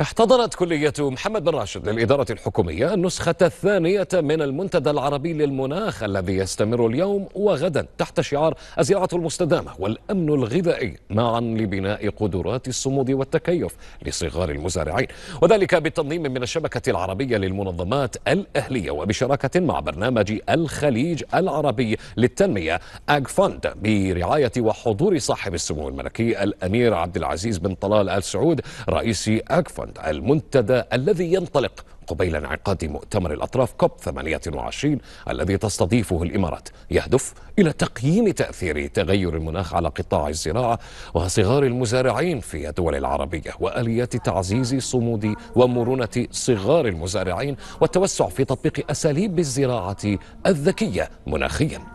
احتضنت كلية محمد بن راشد للإدارة الحكومية النسخة الثانية من المنتدى العربي للمناخ الذي يستمر اليوم وغدا تحت شعار الزراعة المستدامة والأمن الغذائي معا لبناء قدرات الصمود والتكيف لصغار المزارعين وذلك بالتنظيم من الشبكة العربية للمنظمات الأهلية وبشراكة مع برنامج الخليج العربي للتنمية أج فند برعاية وحضور صاحب السمو الملكي الأمير عبد العزيز بن طلال آل سعود رئيس أكفا سكوتلاند المنتدى الذي ينطلق قبيل انعقاد مؤتمر الأطراف كوب 28 الذي تستضيفه الإمارات يهدف إلى تقييم تأثير تغير المناخ على قطاع الزراعة وصغار المزارعين في الدول العربية وآليات تعزيز صمود ومرونة صغار المزارعين والتوسع في تطبيق أساليب الزراعة الذكية مناخياً